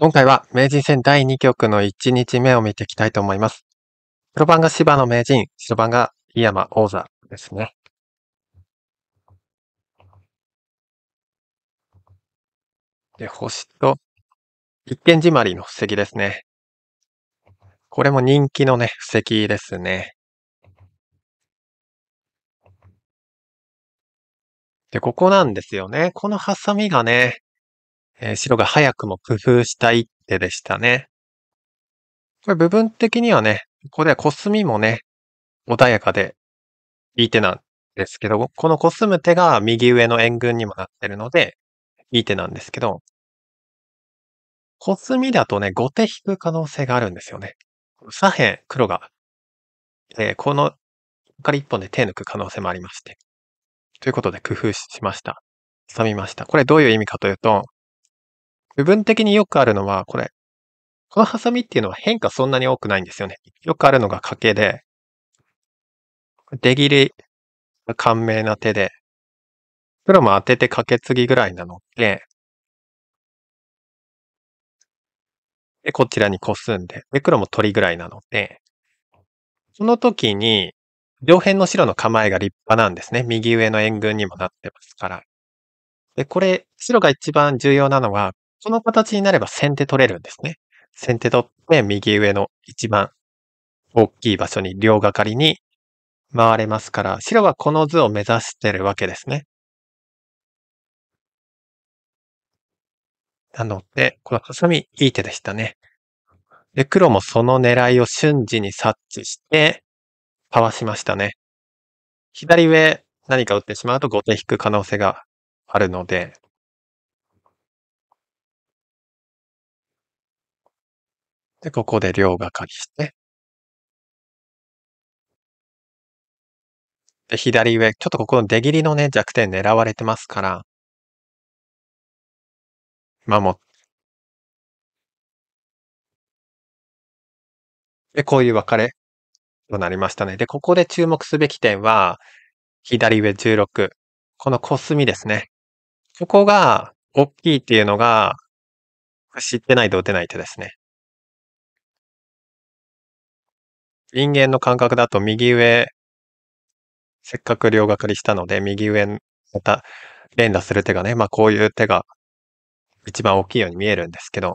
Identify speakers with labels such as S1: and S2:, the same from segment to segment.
S1: 今回は名人戦第2局の1日目を見ていきたいと思います。黒番が芝の名人、白番が井山王座ですね。で、星
S2: と、一見じまりの布石ですね。これも人気のね、布石ですね。
S1: で、ここなんですよね。このハサミがね、えー、白が早くも工夫した一手でしたね。これ部分的にはね、ここではコスミもね、穏やかでいい手なんですけど、このコスむ手が右上の援軍にもなってるので、いい手なんですけど、コスミだとね、後手引く可能性があるんですよね。左辺、黒が、えー、この、から1本で手抜く可能性もありまして。ということで工夫しました。挟みました。これどういう意味かというと、部分的によくあるのは、これ、このハサミっていうのは変化そんなに多くないんですよね。よくあるのが掛けで、出切り、感銘な手で、黒も当てて掛け継ぎぐらいなので、で、こちらにコスんで、で、黒も取りぐらいなので、その時に、両辺の白の構えが立派なんですね。右上の援軍にもなってますから。で、これ、白が一番重要なのは、その形になれば先手取れるんですね。先手取って右上の一番大きい場所に両がかりに回れますから、白はこの図を目指してるわけですね。なので、このハサミいい手でしたね。で、黒もその狙いを瞬時に察知して、かわしましたね。左上何か打ってしまうと後手引く可能性があるので、
S2: で、ここで両がかりして、で、左上、ちょっとここの出切りのね、弱点狙われてますから、守って。
S1: で、こういう分かれとなりましたね。で、ここで注目すべき点は、左上16。このコスミですね。ここが大きいっていうのが、
S2: 知ってないと打てない手ですね。
S1: 人間の感覚だと右上、せっかく両掛かりしたので、右上、また連打する手がね、まあこういう手が一番大きいように見えるんですけど、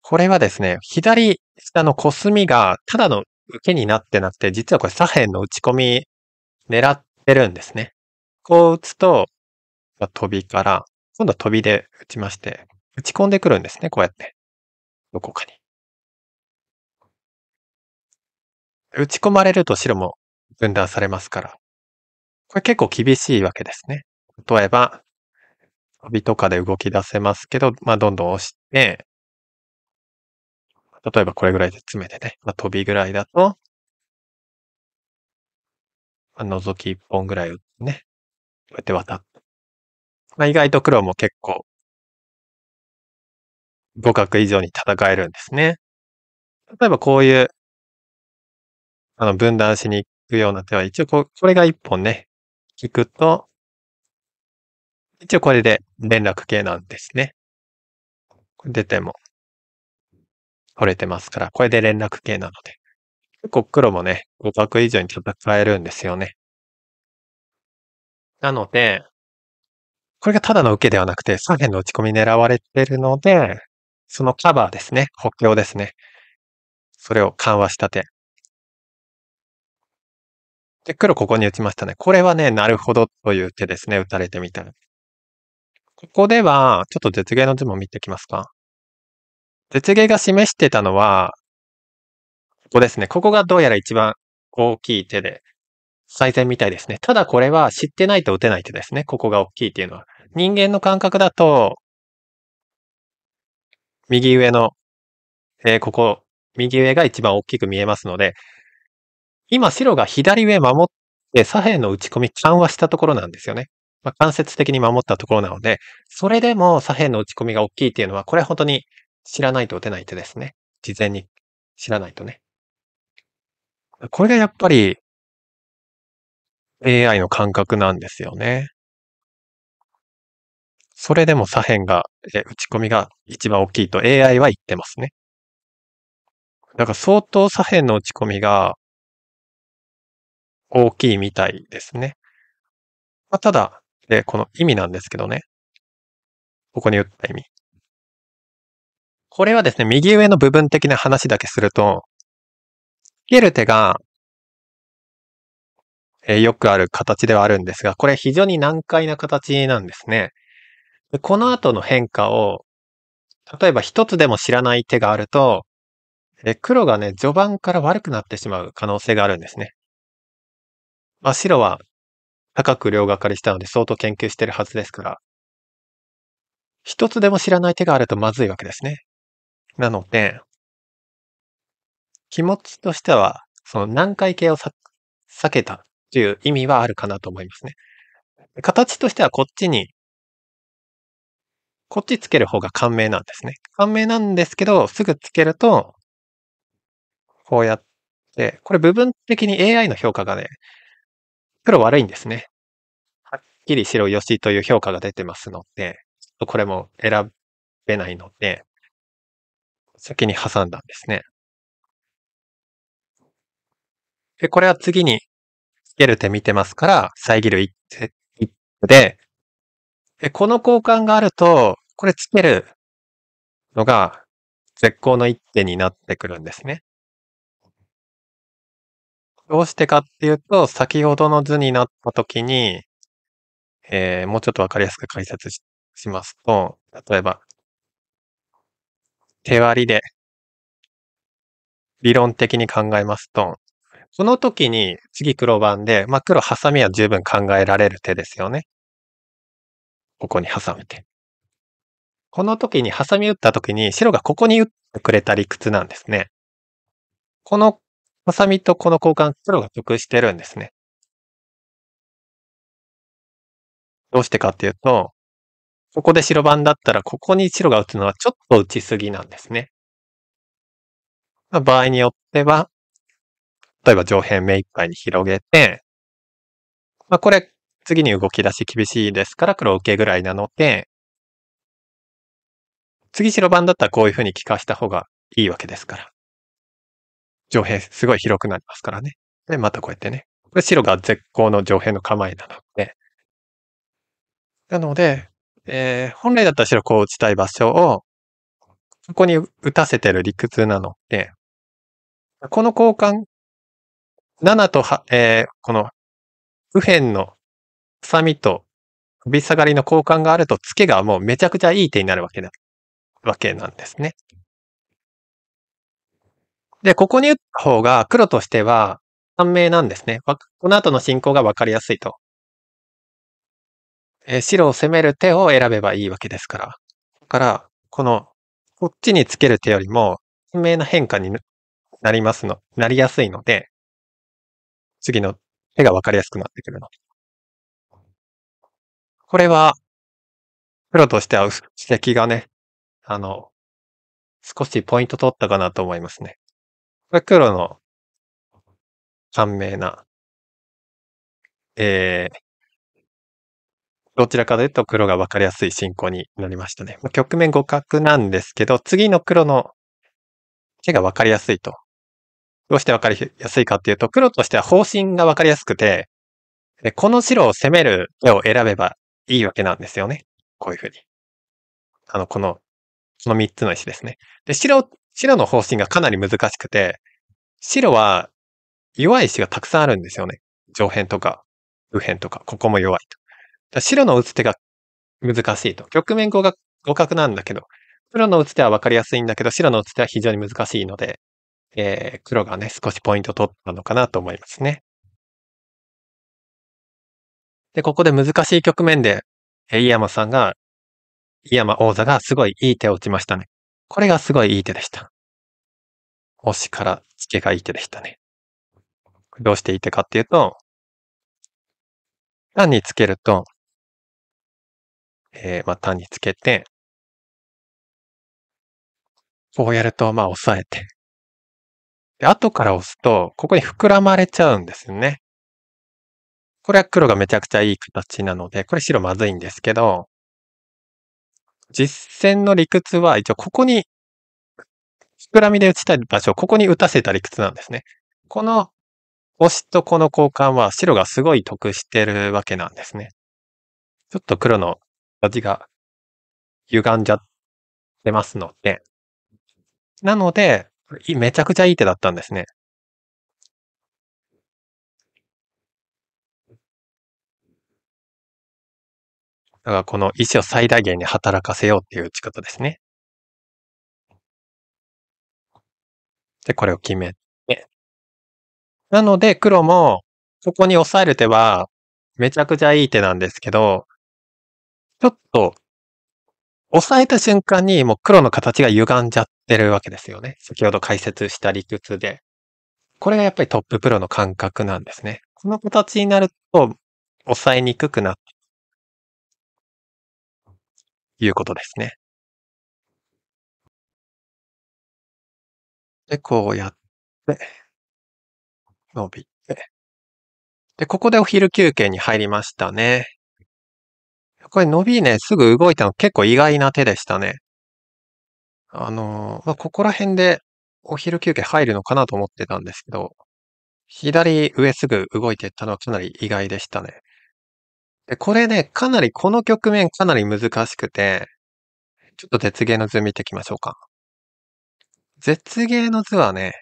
S1: これはですね、左下のコスミがただの受けになってなくて、実はこれ左辺の打ち込み狙ってるんですね。こう打つと、まあ、飛びから、今度は飛びで打ちまして、打ち込んでくるんですね、こうやって。どこかに。打ち込まれると白も分断されますから。これ結構厳しいわけですね。例えば、飛びとかで動き出せますけど、まあ、どんどん押して、例えばこれぐらいで詰めてね、
S2: まあ、飛びぐらいだと、まあ、覗き一本ぐらい打ってね、こうやって渡って。まあ、意外と黒も結構、互角以上に戦えるんですね。例えばこうい
S1: うあの、分断しに行くような手は、一応こう、これが一本ね、聞くと、一応これで連絡系なんですね。出ても、惚れてますから、これで連絡系なので。結構黒もね、5角以上に戦えるんですよね。なので、これがただの受けではなくて、左辺の打ち込み狙われてるので、そのカバーですね、補強ですね。それを緩和した手。で、黒ここに打ちましたね。これはね、なるほどという手ですね。打たれてみたら。ここでは、ちょっと絶芸の図も見てきますか。絶芸が示してたのは、ここですね。ここがどうやら一番大きい手で、最善みたいですね。ただこれは知ってないと打てない手ですね。ここが大きいっていうのは。人間の感覚だと、右上の、えー、ここ、右上が一番大きく見えますので、今白が左上守って左辺の打ち込み緩和したところなんですよね。まあ、間接的に守ったところなので、それでも左辺の打ち込みが大きいっていうのは、これは本当に知らないと打てない手ですね。事前に知らないとね。これがやっぱり AI の感覚なんですよね。それでも左辺が、え打ち込みが一番大きいと AI は言ってますね。だから相当左辺の打ち込みが大きいみたいですね。
S2: まあ、ただ、で、この意味なんですけどね。ここに打った意味。これはですね、右上の部分的な話だけすると、
S1: ゲル手が、えー、よくある形ではあるんですが、これ非常に難解な形なんですね。でこの後の変化を、例えば一つでも知らない手があると、えー、黒がね、序盤から悪くなってしまう可能性があるんですね。まあ、白は高く両がかりしたので相当研究してるはずですから、一つでも知らない手があるとまずいわけですね。なので、気持ちとしては、その難解形を避けたという意味はあるかなと思いますね。形としてはこっちに、こっちつける方が簡明なんですね。簡明なんですけど、すぐつけると、こうやって、これ部分的に AI の評価がね、黒悪いんですね。はっきり白良しという評価が出てますので、これも選べないので、先に挟んだんですね。で、これは次に、つける手見てますから、遮る一手で、で、この交換があると、これつけるのが絶好の一手になってくるんですね。どうしてかっていうと、先ほどの図になったときに、えー、もうちょっとわかりやすく解説ししますと、例えば、手割りで理論的に考えますと、この時に次黒番で、まあ黒ハサミは十分考えられる手ですよね。ここにハサて。この時にハサミ打った時に白がここに打ってくれた理屈なんですね。このハサミとこの交換、黒が得してるんですね。
S2: どうしてかっていうと、ここで白番だったら、ここ
S1: に白が打つのはちょっと打ちすぎなんですね。場合によっては、例えば上辺目いっぱいに広げて、まあこれ、次に動き出し厳しいですから黒受けぐらいなので、次白番だったらこういうふうに効かした方がいいわけですから。上辺すごい広くなりますからね。で、またこうやってね。これ白が絶好の上辺の構えなので。なので、えー、本来だったら白こう打ちたい場所を、ここに打たせてる理屈なので、この交換、7とは、えー、この、右辺の臭みと首下がりの交換があると、ツケがもうめちゃくちゃいい手になるわけだ、わけなんですね。で、ここに打った方が黒としては短命なんですね。この後の進行が分かりやすいと。え白を攻める手を選べばいいわけですから。だから、この、こっちにつける手よりも、短明な変化になりますの、なりやすいので、次の手が分かりやすくなってくるの。
S2: これは、黒としては指摘がね、あの、少しポイント取ったかなと思いますね。これ黒
S1: の短明な、えー、どちらかというと黒が分かりやすい進行になりましたね。まあ、局面互角なんですけど、次の黒の手が分かりやすいと。どうして分かりやすいかっていうと、黒としては方針が分かりやすくて、この白を攻める手を選べばいいわけなんですよね。こういうふうに。あの、この、この3つの石ですね。で、白白の方針がかなり難しくて、白は弱い石がたくさんあるんですよね。上辺とか、右辺とか、ここも弱いと。白の打つ手が難しいと。局面語が互角なんだけど、黒の打つ手は分かりやすいんだけど、白の打つ手は非常に難しいので、えー、黒がね、少しポイント取ったのかなと思いますね。で、ここで難しい局面で、えー、井山さんが、井山王座がすごいいい手を打ちましたね。これがすごいいい手でした。押しから付
S2: けがいい手でしたね。どうしていい手かっていうと、単につけると、えー、まあ単につけて、こうやると、まあ押さえて。で、後
S1: から押すと、ここに膨らまれちゃうんですよね。これは黒がめちゃくちゃいい形なので、これ白まずいんですけど、実践の理屈は一応ここに、膨らみで打ちたい場所、ここに打たせた理屈なんですね。この押しとこの交換は白がすごい得してるわけなんですね。ちょっと黒の味が歪んじゃってますので。なので、めちゃくちゃいい手だったんです
S2: ね。だからこの意思を最大限に働かせようっていう打ち方ですね。で、これを決めて。なので黒も、ここに押さえる手は、めち
S1: ゃくちゃいい手なんですけど、ちょっと、押さえた瞬間にもう黒の形が歪んじゃってるわけですよね。先ほど解説した理屈で。これがやっぱりトッププロの感覚なんですね。この形になると、抑えにくくなっていうことですね。
S2: で、こうやって、
S1: 伸びて。で、ここでお昼休憩に入りましたね。これ伸びね、すぐ動いたの結構意外な手でしたね。あのー、まあ、ここら辺でお昼休憩入るのかなと思ってたんですけど、左上すぐ動いていったのはかなり意外でしたね。で、これね、かなり、この局面かなり難しくて、ちょっと絶芸の図見ていきましょうか。絶芸の図はね、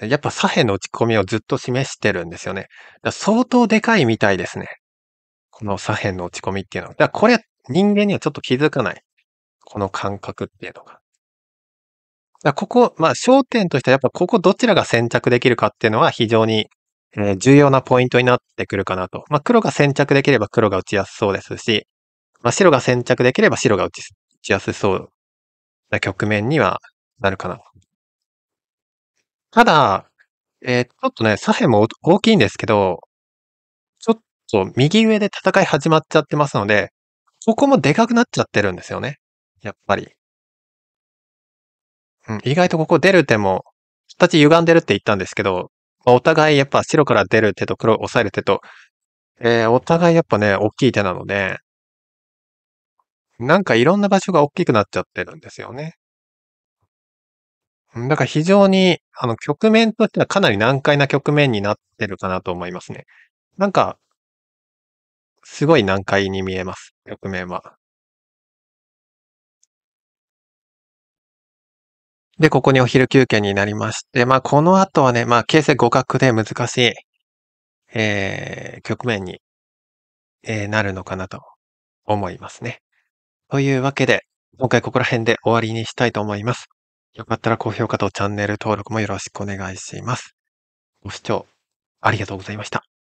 S1: やっぱ左辺の打ち込みをずっと示してるんですよね。相当でかいみたいですね。この左辺の打ち込みっていうのは。だこれ、人間にはちょっと気づかない。この感覚っていうのが。だここ、まあ焦点としてはやっぱここどちらが先着できるかっていうのは非常にえー、重要なポイントになってくるかなと。まあ、黒が先着できれば黒が打ちやすそうですし、まあ、白が先着できれば白が打ち打ちやすそうな局面にはなるかなと。ただ、えー、ちょっとね、左辺も大きいんですけど、ちょっと右上で戦い始まっちゃってますので、ここもでかくなっちゃってるんですよね。やっぱり。うん、意外とここ出る手も、形歪んでるって言ったんですけど、まあ、お互いやっぱ白から出る手と黒をさえる手と、えー、お互いやっぱね、大きい手なので、なんかいろんな場所が大きくなっちゃってるんですよね。だから非常に、あの、局面としてはかなり難解な局面になってるかなと思いますね。なんか、すごい難解に見えます、局面は。で、ここにお昼休憩になりまして、まあ、この後はね、まあ、形成互角で難しい、えー、局面に、えー、なるのかなと思いますね。というわけで、今回ここら辺で終わりにしたいと思います。よかったら高評価とチャンネル登録もよろしくお願いします。ご視聴ありがとうございました。